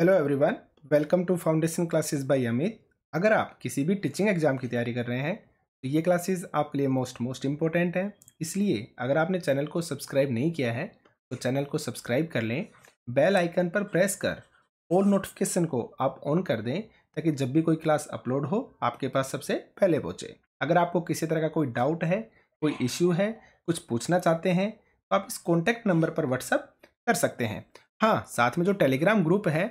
hello everyone welcome to foundation classes by Amit अगर आप किसी भी टीचिंग एग्जाम की तैयारी कर रहे हैं तो ये क्लासेस आपके लिए मोस्ट मोस्ट इम्पोर्टेंट हैं इसलिए अगर आपने चैनल को सब्सक्राइब नहीं किया है तो चैनल को सब्सक्राइब कर लें बेल आइकन पर प्रेस कर ऑल नोटिफिकेशन को आप ऑन कर दें ताकि जब भी कोई क्लास अपलोड हो आपके पास सबसे पहले पहुँचे अगर आपको किसी तरह का कोई डाउट है कोई इश्यू है कुछ पूछना चाहते हैं तो आप इस कॉन्टैक्ट नंबर पर व्हाट्सअप कर सकते हैं हाँ साथ में जो टेलीग्राम ग्रुप है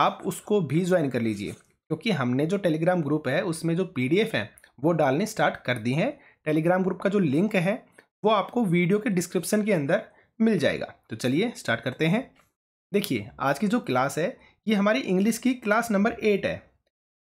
आप उसको भी ज्वाइन कर लीजिए क्योंकि हमने जो टेलीग्राम ग्रुप है उसमें जो पी है वो डालने स्टार्ट कर दी हैं टेलीग्राम ग्रुप का जो लिंक है वो आपको वीडियो के डिस्क्रिप्शन के अंदर मिल जाएगा तो चलिए स्टार्ट करते हैं देखिए आज की जो क्लास है ये हमारी इंग्लिश की क्लास नंबर एट है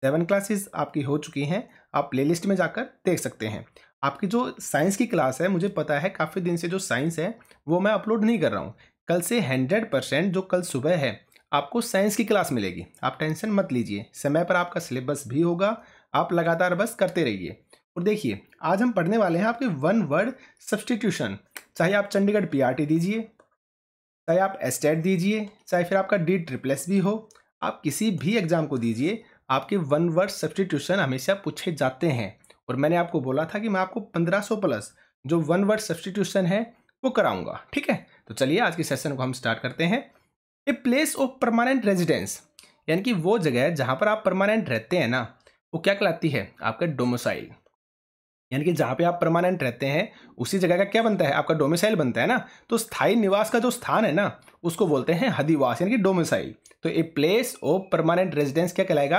सेवन क्लासेस आपकी हो चुकी हैं आप प्लेलिस्ट में जाकर देख सकते हैं आपकी जो साइंस की क्लास है मुझे पता है काफ़ी दिन से जो साइंस है वो मैं अपलोड नहीं कर रहा हूँ कल से हंड्रेड परसेंट जो कल सुबह है आपको साइंस की क्लास मिलेगी आप टेंशन मत लीजिए समय पर आपका सिलेबस भी होगा आप लगातार बस करते रहिए और देखिए आज हम पढ़ने वाले हैं आपके वन वर्ड सब्सटीट्यूशन चाहे आप चंडीगढ़ पी e दीजिए चाहे आप एस्टेट e दीजिए चाहे फिर आपका डी ट्रिप्लेस भी हो आप किसी भी एग्ज़ाम को दीजिए आपके वन वर्ड सब्सटीट्यूशन हमेशा पूछे जाते हैं और मैंने आपको बोला था कि मैं आपको 1500 प्लस जो वन वर्ड सब्सटीट्यूशन है वो कराऊंगा ठीक है तो चलिए आज के सेशन को हम स्टार्ट करते हैं a place of permanent residence यानी कि वो जगह जहाँ पर आप परमानेंट रहते हैं ना वो क्या कहलाती है आपका डोमोसाइल यानी कि जहाँ पे आप परमानेंट रहते हैं उसी जगह का क्या बनता है आपका डोमिसाइल बनता है ना तो स्थायी निवास का जो स्थान है ना उसको बोलते हैं हदिवास यानी कि डोमिसाइल तो a place of permanent residence क्या कहलाएगा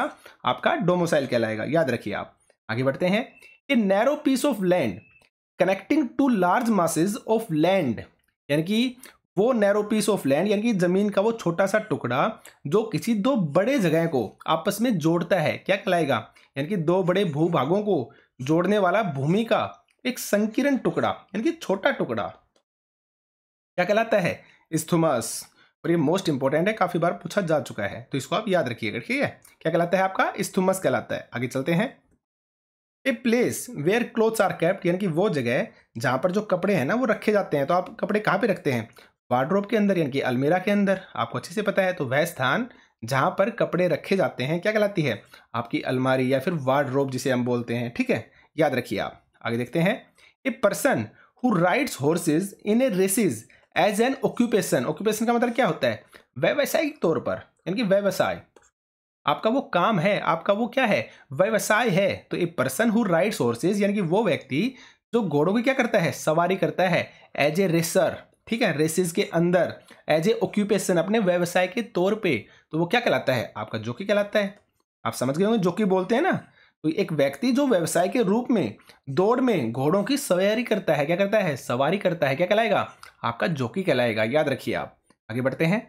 आपका डोमिसाइल कहलाएगा याद रखिए आप आगे बढ़ते हैं a narrow piece of land connecting to large masses of land यानी कि वो नैरो पीस ऑफ लैंड यानी कि जमीन का वो छोटा सा टुकड़ा जो किसी दो बड़े जगह को आपस में जोड़ता है क्या कहलाएगा यानी कि दो बड़े भूभागों को जोड़ने वाला भूमि का एक संकीर्ण टुकड़ा यानी कि छोटा टुकड़ा क्या कहलाता है स्थुमस और ये मोस्ट इंपॉर्टेंट है काफी बार पूछा जा चुका है तो इसको आप याद रखिएगा ठीक है क्या कहलाता है आपका स्थुमस कहलाता है आगे चलते हैं a place where clothes are kept यानी कि वो जगह जहाँ पर जो कपड़े हैं ना वो रखे जाते हैं तो आप कपड़े कहाँ पे रखते हैं वार्ड्रोप के अंदर यानी कि अलमीरा के अंदर आपको अच्छे से पता है तो वह स्थान जहाँ पर कपड़े रखे जाते हैं क्या कहलाती है आपकी अलमारी या फिर वार्ड्रोब जिसे हम बोलते हैं ठीक है याद रखिए आप आगे देखते हैं a person who rides horses in a races as an occupation occupation का मतलब क्या होता है व्यवसायिक तौर पर यानी कि व्यवसाय आपका वो काम है आपका वो क्या है व्यवसाय है तो a person who rides horses यानी कि वो व्यक्ति जो घोड़ों की क्या करता है सवारी करता है एज ए रेसर ठीक है रेसिस के अंदर एज ए ऑक्यूपेशन अपने व्यवसाय के तौर पे तो वो क्या कहलाता है आपका जोकी कहलाता है आप समझ गए होंगे जोकी बोलते हैं ना तो एक व्यक्ति जो व्यवसाय के रूप में दौड़ में घोड़ों की सवारी करता है क्या करता है सवारी करता है क्या कहलाएगा आपका जोकी कहलाएगा याद रखिए आप आगे बढ़ते हैं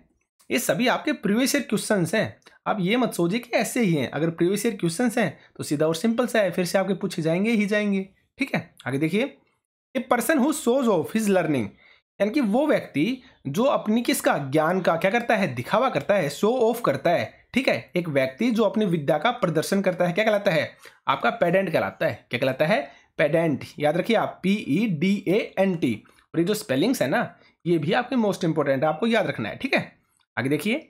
ये सभी आपके प्रीवियस ईयर क्वेश्चन हैं आप ये मत सोचिए कि ऐसे ही हैं अगर प्रीवियस ईयर क्वेश्चन हैं तो सीधा और सिंपल सा है फिर से आपके पूछे जाएंगे ही जाएंगे ठीक है आगे देखिए a person who shows off his learning यानी कि वो व्यक्ति जो अपनी किसका ज्ञान का क्या करता है दिखावा करता है शो ऑफ करता है ठीक है एक व्यक्ति जो अपनी विद्या का प्रदर्शन करता है क्या कहलाता है आपका पेडेंट कहलाता है क्या कहलाता है पेडेंट याद रखिए आप P E D A N T और ये जो स्पेलिंग्स है ना ये भी आपके मोस्ट इंपॉर्टेंट आपको याद रखना है ठीक है आगे देखिए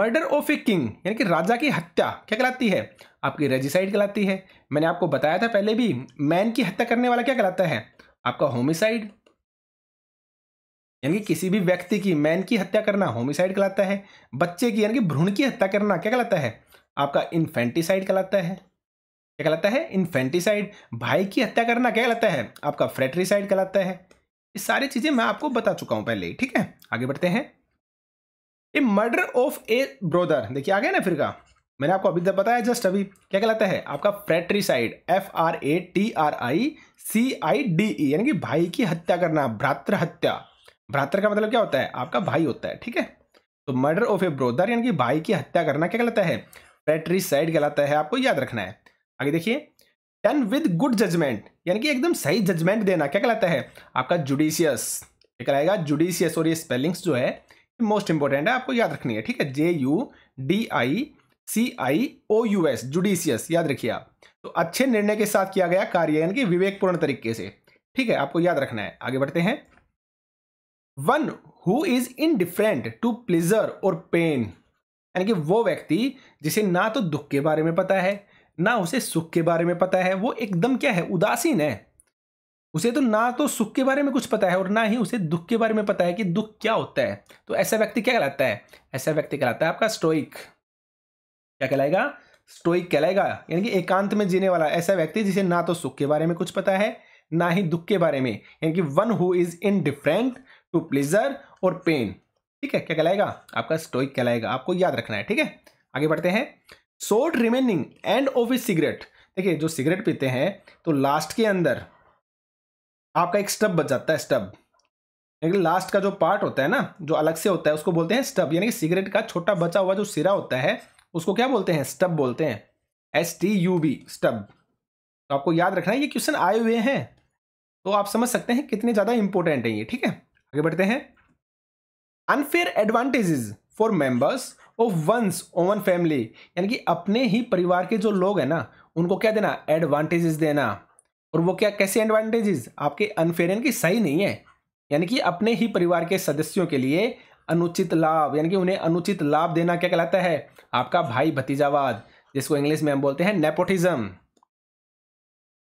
मर्डर ऑफ ए किंग यानी कि राजा की हत्या क्या कहलाती है आपकी रेजिसाइड कहलाती है मैंने आपको बताया था पहले भी मैन की हत्या करने वाला क्या कहलाता है आपका होमिसाइड यानी कि किसी भी व्यक्ति की मैन की हत्या करना होमिसाइड कहलाता है बच्चे की यानी कि भ्रूण की हत्या करना क्या कहलाता है आपका इन्फेंटिसाइड कहलाता है क्या कहलाता है इन्फेंटिसाइड भाई की हत्या करना क्या कहलाता है आपका फ्रेटरीसाइड कहलाता है ये सारी चीज़ें मैं आपको बता चुका हूँ पहले ही ठीक है आगे बढ़ते हैं a murder of a brother देखिए आ गया ना फिर का मैंने आपको अभी तक बताया जस्ट अभी क्या कहलाता है आपका fratricide F R A T R I C I D E यानी कि भाई की हत्या करना भ्रातृ हत्या भ्रातर का मतलब क्या होता है आपका भाई होता है ठीक है तो मर्डर ऑफ ए ब्रोदर यानी कि भाई की हत्या करना क्या कहलाता है साइड कहलाता है आपको याद रखना है आगे देखिए टन विद गुड जजमेंट यानी कि एकदम सही जजमेंट देना क्या कहलाता है आपका जुडिशियस कहलाएगा जुडिशियस और ये स्पेलिंग्स जो है मोस्ट इंपॉर्टेंट है आपको याद रखनी है ठीक है J U D I C I O U S judicious याद रखिए आप तो अच्छे निर्णय के साथ किया गया कार्य यानी कि विवेकपूर्ण तरीके से ठीक है आपको याद रखना है आगे बढ़ते हैं one who is indifferent to pleasure और पेन यानी कि वो व्यक्ति जिसे ना तो दुख के बारे में पता है ना उसे सुख के बारे में पता है वो एकदम क्या है उदासीन है उसे तो ना तो सुख के बारे में कुछ पता है और ना ही उसे दुख के बारे में पता है कि दुख क्या होता है तो ऐसा व्यक्ति क्या कहलाता है ऐसा व्यक्ति कहलाता है आपका स्टोइक क्या कहलाएगा स्टोइक कहलाएगा यानी कि एकांत में जीने वाला ऐसा व्यक्ति जिसे ना तो सुख के बारे में कुछ पता है ना ही दुख के बारे में यानी कि one who is indifferent to pleasure और पेन ठीक है क्या कहलाएगा आपका स्टोइक कहलाएगा आपको याद रखना है ठीक है आगे बढ़ते हैं short remaining end of a cigarette देखिए जो सिगरेट पीते हैं तो लास्ट के अंदर आपका एक स्टब बच जाता है स्टब लेकिन लास्ट का जो पार्ट होता है ना जो अलग से होता है उसको बोलते हैं स्टब यानी कि सिगरेट का छोटा बचा हुआ जो सिरा होता है उसको क्या बोलते हैं स्टब बोलते हैं S T U B stub तो आपको याद रखना है ये क्वेश्चन आए हुए हैं तो आप समझ सकते हैं कितने ज़्यादा इंपॉर्टेंट है ये ठीक है आगे बढ़ते हैं unfair advantages for members of one's own family यानी कि अपने ही परिवार के जो लोग हैं ना उनको क्या देना एडवांटेजेस देना और वो क्या कैसे एडवांटेजेस आपके अनफेयर यानी कि सही नहीं है यानी कि अपने ही परिवार के सदस्यों के लिए अनुचित लाभ यानी कि उन्हें अनुचित लाभ देना क्या कहलाता है आपका भाई भतीजावाद जिसको इंग्लिश में हम बोलते हैं नेपोटिज्म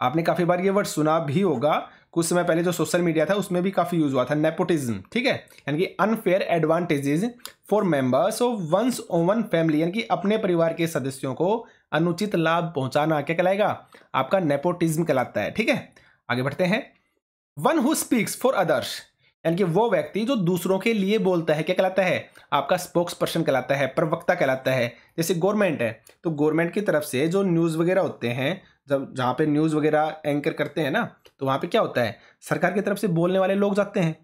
आपने काफी बार ये वर्ड सुना भी होगा कुछ समय पहले जो सोशल मीडिया था उसमें भी काफ़ी यूज़ हुआ था नेपोटिज्म ठीक है यानी कि unfair advantages for members of one's own family यानी कि अपने परिवार के सदस्यों को अनुचित लाभ पहुंचाना क्या कहलाएगा आपका नेपोटिज्म कहलाता है ठीक है आगे बढ़ते हैं one who speaks for others यानी कि वो व्यक्ति जो दूसरों के लिए बोलता है क्या कहलाता है आपका स्पोक्स पर्सन कहलाता है प्रवक्ता कहलाता है जैसे गवर्नमेंट है तो गवर्नमेंट की तरफ से जो न्यूज़ वगैरह होते हैं जब जहाँ पे न्यूज़ वगैरह एंकर करते हैं ना तो वहाँ पे क्या होता है सरकार की तरफ से बोलने वाले लोग जाते हैं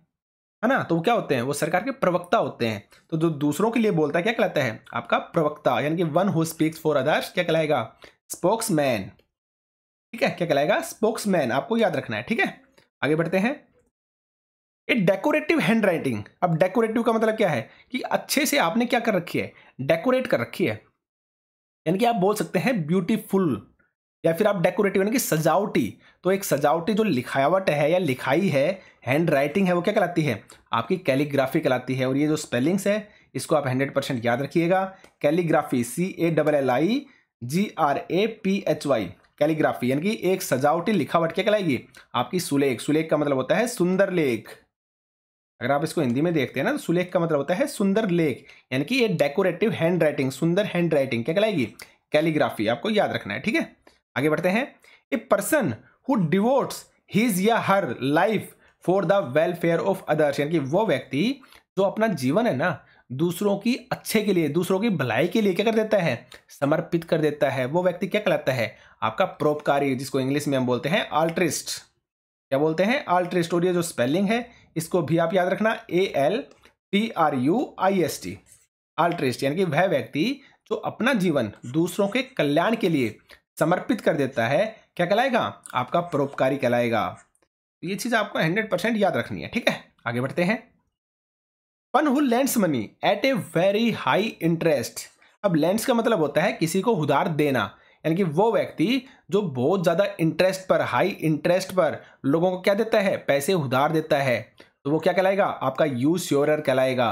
है ना तो वो क्या होते हैं वो सरकार के प्रवक्ता होते हैं तो जो दूसरों के लिए बोलता है क्या कहलाता है आपका प्रवक्ता यानी कि one who speaks for others क्या कहलाएगा स्पोक्स ठीक है क्या कहलाएगा स्पोक्स आपको याद रखना है ठीक है आगे बढ़ते हैं ए डेकोरेटिव हैंड राइटिंग अब डेकोरेटिव का मतलब क्या है कि अच्छे से आपने क्या कर रखी है डेकोरेट कर रखी है यानी कि आप बोल सकते हैं ब्यूटीफुल या फिर आप डेकोरेटिव यानी कि सजावटी तो एक सजावटी जो लिखावट है या लिखाई है हैंड राइटिंग है वो क्या कहलाती है आपकी कैलीग्राफी कहलाती है और ये जो स्पेलिंग्स है इसको आप हंड्रेड परसेंट याद रखिएगा calligraphy C A double L I G R A P H Y calligraphy यानी कि एक सजावटी लिखावट क्या कहलाएगी आपकी सुलेख सुलेख का मतलब होता है सुंदर लेख अगर आप इसको हिंदी में देखते हैं ना तो सुलेख का मतलब होता है सुंदर लेख यानी कि ये डेकोरेटिव हैंड राइटिंग सुंदर हैंड राइटिंग क्या कहलाएगी कैलीग्राफी आपको याद रखना है ठीक है आगे बढ़ते हैं a person who devotes his या her life for the welfare of others यानी कि वो व्यक्ति जो अपना जीवन है ना दूसरों की अच्छे के लिए दूसरों की भलाई के लिए क्या कर देता है समर्पित कर देता है वो व्यक्ति क्या कहलाता है आपका प्रोपकारी जिसको इंग्लिश में हम बोलते हैं आल्ट्रिस्ट क्या बोलते हैं आल्ट्रिस्ट और ये जो स्पेलिंग है इसको भी आप याद रखना A L T R U I S T altruist यानी कि वह व्यक्ति जो अपना जीवन दूसरों के कल्याण के लिए समर्पित कर देता है क्या कहलाएगा आपका परोपकारी कहलाएगा तो ये चीज़ आपको हंड्रेड परसेंट याद रखनी है ठीक है आगे बढ़ते हैं one who lends money at a very high interest अब लेंड्स का मतलब होता है किसी को उधार देना यानी कि वो व्यक्ति जो बहुत ज़्यादा इंटरेस्ट पर हाई इंटरेस्ट पर लोगों को क्या देता है पैसे उधार देता है तो वो क्या कहलाएगा आपका यू श्योर कहलाएगा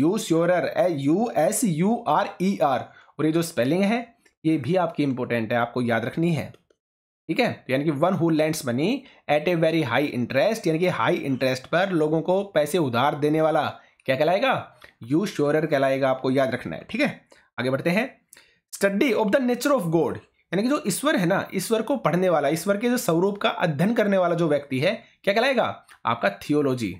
usurer A U S U R E R और ये जो स्पेलिंग है ये भी आपकी इंपॉर्टेंट है आपको याद रखनी है ठीक है तो यानी कि one who lends money at a very high interest यानी कि हाई इंटरेस्ट पर लोगों को पैसे उधार देने वाला क्या कहलाएगा यू श्योर कहलाएगा आपको याद रखना है ठीक है आगे बढ़ते हैं study of the nature of God यानी कि जो ईश्वर है ना ईश्वर को पढ़ने वाला ईश्वर के जो स्वरूप का अध्ययन करने वाला जो व्यक्ति है क्या कहलाएगा आपका थियोलॉजी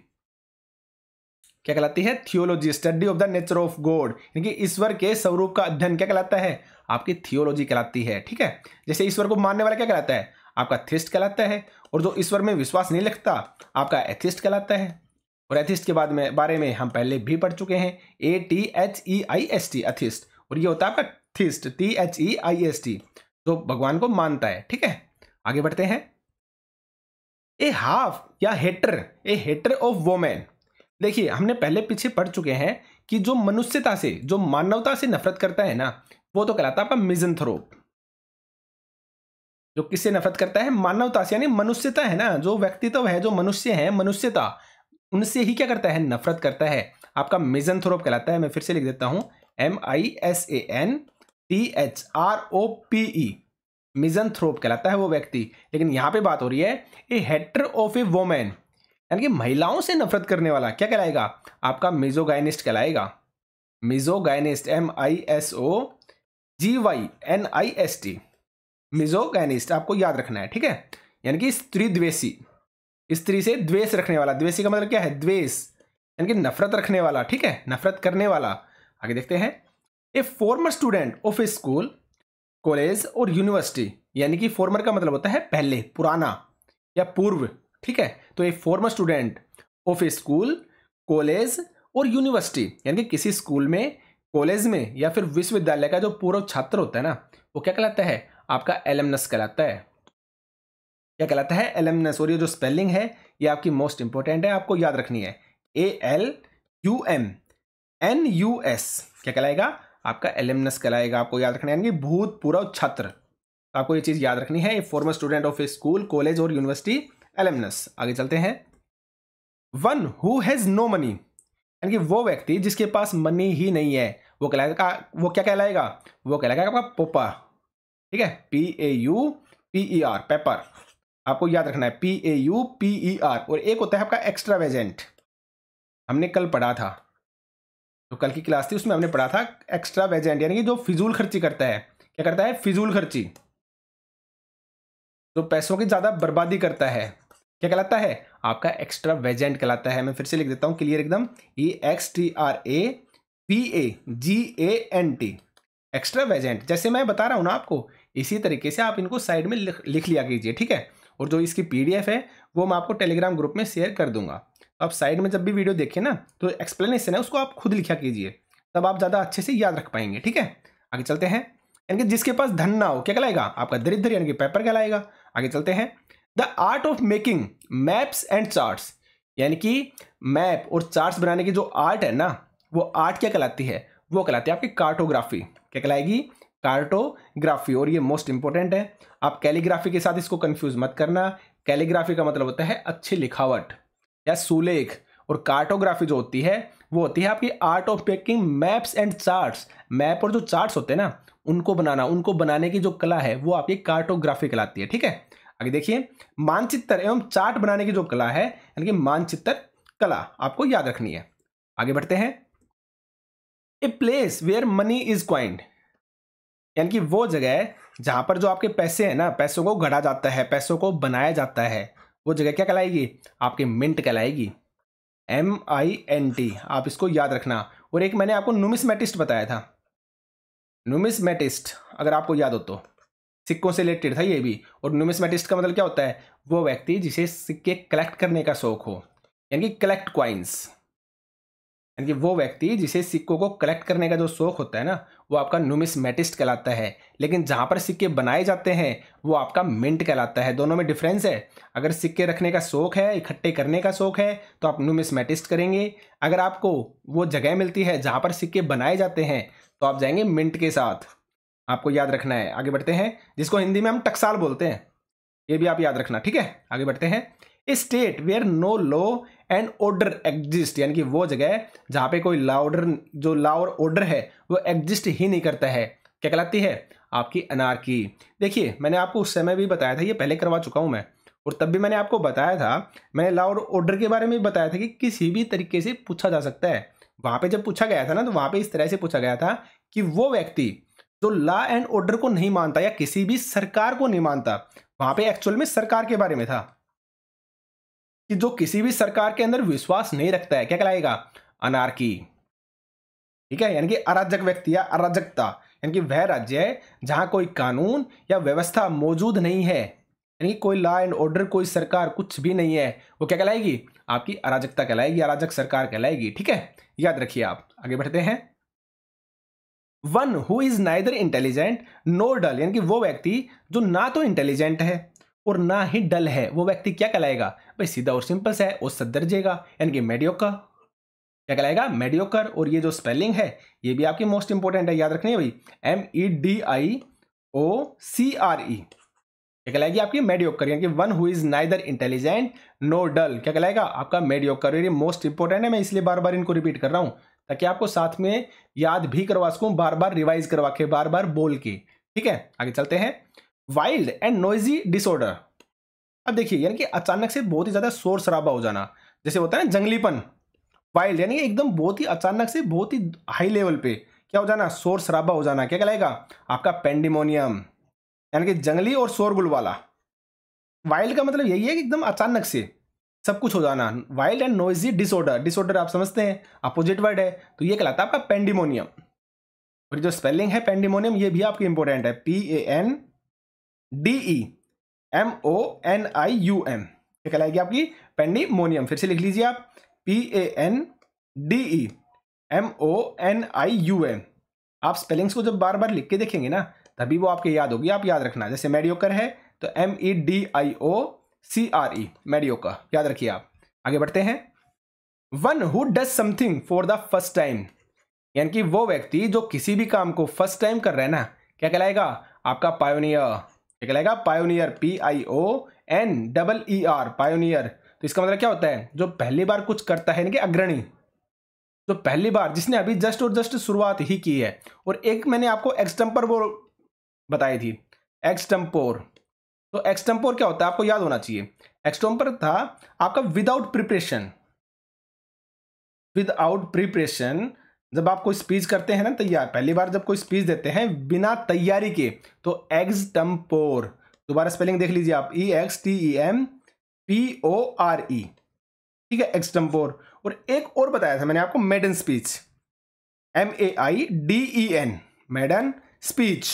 क्या कहलाती है theology study of the nature of God यानी कि ईश्वर के स्वरूप का अध्ययन क्या कहलाता है आपकी थियोलॉजी कहलाती है ठीक है जैसे ईश्वर को मानने वाला क्या कहलाता है आपका थिस्ट कहलाता है और जो ईश्वर में विश्वास नहीं लगता आपका एथिस्ट कहलाता है और एथिस्ट के बाद में बारे में हम पहले भी पढ़ चुके हैं A T H E I S T atheist और ये होता है आपका theist T H E I S T जो भगवान को मानता है ठीक है आगे बढ़ते हैं ए हाफ या hater a hater of women देखिए हमने पहले पीछे पढ़ चुके हैं कि जो मनुष्यता से जो मानवता से नफरत करता है ना वो तो कहलाता है मिजन जो किससे नफरत करता है मानवता से यानी मनुष्यता है ना जो व्यक्तित्व है जो मनुष्य है मनुष्यता उनसे ही क्या करता है नफरत करता है आपका थ्रोप कहलाता है मैं फिर से लिख देता हूं M I S A N T H R O P E थ्रोप कहलाता है वो व्यक्ति लेकिन यहां पे बात हो रही है a hater of a women यानी कि महिलाओं से नफरत करने वाला क्या कहलाएगा आपका मिजोगाइनिस्ट कहलाएगा misogynist M I S O G Y N I S T misogynist आपको याद रखना है ठीक है यानी कि स्त्री द्वेषी स्त्री से द्वेष रखने वाला द्वेषी का मतलब क्या है द्वेष यानी कि नफरत रखने वाला ठीक है नफरत करने वाला आगे देखते हैं a former student of a school college और यूनिवर्सिटी यानी कि फॉर्मर का मतलब होता है पहले पुराना या पूर्व ठीक है तो a former student of a school college और यूनिवर्सिटी यानी कि किसी स्कूल में कॉलेज में या फिर विश्वविद्यालय का जो पूर्व छात्र होता है ना वो क्या कहलाता है आपका एलमनस कहलाता है क्या कहलाता है एलमनस और ये जो स्पेलिंग है ये आपकी मोस्ट इंपॉर्टेंट है आपको याद रखनी है A L U M N U S क्या कहलाएगा आपका एलमनस कहलाएगा आपको याद रखना यानी कि भूतपूर्व छात्र तो आपको ये चीज़ याद रखनी है former student of a school college और यूनिवर्सिटी एलेमनस आगे चलते हैं one who has no money यानी कि वो व्यक्ति जिसके पास मनी ही नहीं है वो कहलाएगा वो क्या कहलाएगा वो कहलाएगा आपका पोपा ठीक है P A U P E R pauper आपको याद रखना है P A U P E R और एक होता है आपका एक्स्ट्रा वेजेंट हमने कल पढ़ा था तो कल की क्लास थी उसमें हमने पढ़ा था एक्स्ट्रा वेजेंट यानी कि जो फिजूल खर्ची करता है क्या करता है फिजूल खर्ची जो पैसों की ज़्यादा बर्बादी करता है क्या कहलाता है आपका एक्स्ट्रा वेजेंट कहलाता है मैं फिर से लिख देता हूँ क्लियर एकदम E X T R A V A G A N T extravagant जैसे मैं बता रहा हूँ ना आपको इसी तरीके से आप इनको साइड में लिख, लिख लिया कीजिए ठीक है और जो इसकी पीडीएफ है वो मैं आपको टेलीग्राम ग्रुप में शेयर कर दूंगा आप साइड में जब भी वीडियो देखिए ना तो एक्सप्लेनेशन है उसको आप खुद लिखा कीजिए तब आप ज़्यादा अच्छे से याद रख पाएंगे ठीक है आगे चलते हैं यानी कि जिसके पास धन ना हो क्या कहलाएगा आपका दरिद्र यानी कि पेपर कहलाएगा आगे चलते हैं the art of making maps and charts यानी कि मैप और चार्ट्स बनाने की जो आर्ट है ना वो आर्ट क्या कहलाती है वो कहलाती है आपकी कार्टोग्राफी क्या कहलाएगी कार्टोग्राफी और ये मोस्ट इंपॉर्टेंट है आप कैलीग्राफी के साथ इसको कंफ्यूज मत करना कैलीग्राफी का मतलब होता है अच्छी लिखावट या सुलेख और कार्टोग्राफी जो होती है वो होती है आपकी art of making maps and charts map और जो चार्ट्स होते हैं ना उनको बनाना उनको बनाने की जो कला है वो आपकी कार्टोग्राफी कहलाती है ठीक है आगे देखिए मानचित्र एवं चार्ट बनाने की जो कला है यानी कि मानचित्र कला आपको याद रखनी है आगे बढ़ते हैं a place where money is coined यानी कि वो जगह जहां पर जो आपके पैसे हैं ना पैसों को गढ़ा जाता है पैसों को बनाया जाता है वो जगह क्या कहलाएगी आपके मिंट कहलाएगी एम आई एन टी आप इसको याद रखना और एक मैंने आपको नुमिसमेटिस्ट बताया था नुमिसमेटिस्ट अगर आपको याद हो तो सिक्कों से रिलेटेड था ये भी और न्यूमिसमेटिस्ट का मतलब क्या होता है वो व्यक्ति जिसे सिक्के कलेक्ट करने का शौक हो यानी कि कलेक्ट क्वाइंस यानी कि वो व्यक्ति जिसे सिक्कों को कलेक्ट करने का जो शौक होता है ना वो आपका नुमिस्मेटिस्ट कहलाता है लेकिन जहाँ पर सिक्के बनाए जाते हैं वो आपका मिंट कहलाता है दोनों में डिफरेंस है अगर सिक्के रखने का शौक है इकट्ठे करने का शौक है तो आप नुमिस्मेटिस्ट करेंगे अगर आपको वो जगह मिलती है जहाँ पर सिक्के बनाए जाते हैं तो आप जाएंगे मिंट के साथ आपको याद रखना है आगे बढ़ते हैं जिसको हिंदी में हम टकसाल बोलते हैं ये भी आप याद रखना ठीक है आगे बढ़ते हैं a state where no law and order exist यानी कि वो जगह जहाँ पे कोई लॉ ऑर्डर जो लॉ और ऑर्डर है वो एग्जिस्ट ही नहीं करता है क्या कहलाती है आपकी अनारकी देखिए मैंने आपको उस समय भी बताया था ये पहले करवा चुका हूँ मैं और तब भी मैंने आपको बताया था मैंने लॉ और ऑर्डर के बारे में भी बताया था कि किसी भी तरीके से पूछा जा सकता है वहाँ पे जब पूछा गया था ना तो वहाँ पे इस तरह से पूछा गया था कि वो व्यक्ति जो तो लॉ एंड ऑर्डर को नहीं मानता या किसी भी सरकार को नहीं मानता वहां पे एक्चुअल में सरकार के बारे में था कि जो किसी भी सरकार के अंदर विश्वास नहीं रखता है क्या कहलाएगा अनारकी ठीक है यानी कि अराजक व्यक्ति या अराजकता यानी कि वह राज्य है जहां कोई कानून या व्यवस्था मौजूद नहीं है यानी कोई लॉ एंड ऑर्डर कोई सरकार कुछ भी नहीं है वो क्या कहलाएगी आपकी अराजकता कहलाएगी अराजक सरकार कहलाएगी ठीक है याद रखिए आप आगे बढ़ते हैं one who is neither intelligent nor dull यानी कि वो व्यक्ति जो ना तो इंटेलिजेंट है और ना ही डल है वो व्यक्ति क्या कहलाएगा भाई सीधा और सिंपल सा है वो सदर्जेगा यानी कि मेडियोका क्या कहलाएगा मेडियोकर और ये जो स्पेलिंग है ये भी आपकी मोस्ट इंपॉर्टेंट है याद रखनी है भाई M E D I O C R E क्या कहलाएगी आपकी मेडियोकर यानी कि one who is neither intelligent nor dull क्या कहलाएगा आपका मेडियोकर मोस्ट इंपॉर्टेंट है मैं इसलिए बार बार इनको रिपीट कर रहा हूं ताकि आपको साथ में याद भी करवा सकूं बार बार रिवाइज करवा के बार बार बोल के ठीक है आगे चलते हैं वाइल्ड एंड नोइजी डिसऑर्डर अब देखिए यानी कि अचानक से बहुत ही ज़्यादा शोर शराबा हो जाना जैसे होता है ना जंगलीपन वाइल्ड यानी कि एकदम बहुत ही अचानक से बहुत ही हाई लेवल पे क्या हो जाना शोर शराबा हो जाना क्या कहलाएगा आपका पेंडिमोनियम यानी कि जंगली और शोरगुल वाला वाइल्ड का मतलब यही है कि एकदम अचानक से सब कुछ हो जाना wild and noisy disorder disorder आप समझते हैं अपोजिट वर्ड है तो ये कहलाता है आपका पेंडिमोनियम और जो स्पेलिंग है पेंडिमोनियम ये भी आपकी इंपॉर्टेंट है P A N D E M O N I U M ये कहलाएगी आपकी पेंडिमोनियम फिर से लिख लीजिए आप P A N D E M O N I U M आप स्पेलिंग्स को जब बार बार लिख के देखेंगे ना तभी वो आपके याद होगी आप याद रखना जैसे मेडियोकर है तो M E D I O C R E mediocre याद रखिए आप आगे बढ़ते हैं one who does something for the first time यानी कि वो व्यक्ति जो किसी भी काम को फर्स्ट टाइम कर रहे हैं ना क्या कहलाएगा आपका पायोनियर क्या कहलाएगा pioneer P I O N double E R pioneer तो इसका मतलब क्या होता है जो पहली बार कुछ करता है यानी कि अग्रणी जो पहली बार जिसने अभी जस्ट और जस्ट शुरुआत ही की है और एक मैंने आपको एक्सटम्पर वो बताई थी एक्सटम्पोर तो एक्सटेम्पोर क्या होता है आपको याद होना चाहिए एक्सटेम्पोर था आपका विदाउट प्रिपरेशन विदाउट प्रिपरेशन जब आप कोई स्पीच करते हैं ना तैयार पहली बार जब कोई स्पीच देते हैं बिना तैयारी के तो एक्सटम्पोर दोबारा स्पेलिंग देख लीजिए आप E X T E M P O R E ठीक है एक्सटम्पोर और एक और बताया था मैंने आपको maiden speech M A I D E N maiden speech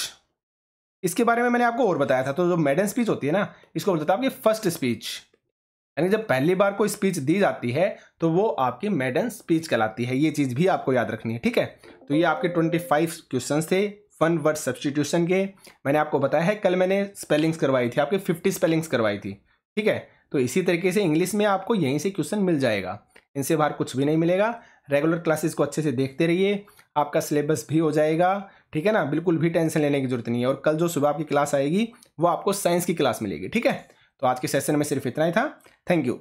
इसके बारे में मैंने आपको और बताया था तो जो मेडन स्पीच होती है ना इसको बोलते थे आपकी फर्स्ट स्पीच यानी जब पहली बार कोई स्पीच दी जाती है तो वो आपकी मेडन स्पीच कहलाती है ये चीज़ भी आपको याद रखनी है ठीक है तो ये आपके ट्वेंटी फाइव क्वेश्चन थे फन वर्ड सब्सटीट्यूशन के मैंने आपको बताया है कल मैंने स्पेलिंग्स करवाई थी आपकी फिफ्टी स्पेलिंग्स करवाई थी ठीक है तो इसी तरीके से इंग्लिश में आपको यहीं से क्वेश्चन मिल जाएगा इनसे बाहर कुछ भी नहीं मिलेगा रेगुलर क्लासेस को अच्छे से देखते रहिए आपका सिलेबस भी हो जाएगा ठीक है ना बिल्कुल भी टेंशन लेने की जरूरत नहीं है और कल जो सुबह आपकी क्लास आएगी वो आपको साइंस की क्लास मिलेगी ठीक है तो आज के सेशन में सिर्फ इतना ही था थैंक यू